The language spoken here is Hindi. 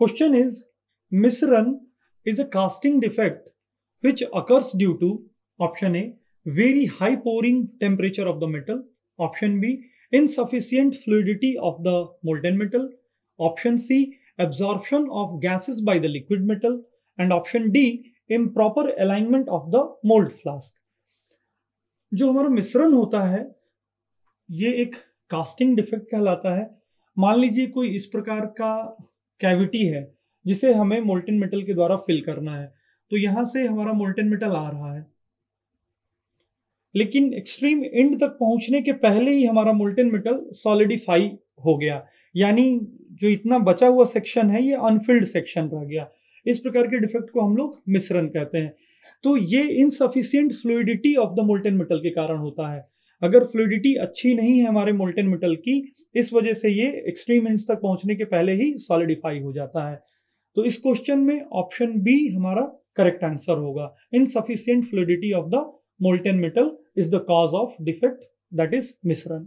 question is misrun is a casting defect which occurs due to option A very high pouring temperature of the metal option B insufficient fluidity of the molten metal option C absorption of gases by the liquid metal and option D improper alignment of the mould flask जो हमारा मिश्रण होता है ये एक कास्टिंग डिफेक्ट कहलाता है मान लीजिए कोई इस प्रकार का कैविटी है जिसे हमें मोल्टेन मेटल के द्वारा फिल करना है तो यहां से हमारा मोल्टेन मेटल आ रहा है लेकिन एक्सट्रीम एंड तक पहुंचने के पहले ही हमारा मोल्टेन मेटल सॉलिडिफाई हो गया यानी जो इतना बचा हुआ सेक्शन है ये अनफिल्ड सेक्शन रह गया इस प्रकार के डिफेक्ट को हम लोग मिश्रण कहते हैं तो ये insufficient fluidity of the molten metal के कारण होता है अगर फ्लूडिटी अच्छी नहीं है हमारे मोल्टेन मेटल की इस वजह से ये एक्सट्रीम एंड्स तक पहुंचने के पहले ही सॉलिडिफाई हो जाता है तो इस क्वेश्चन में ऑप्शन बी हमारा करेक्ट आंसर होगा insufficient fluidity of the molten metal is the cause of defect that is मिश्रण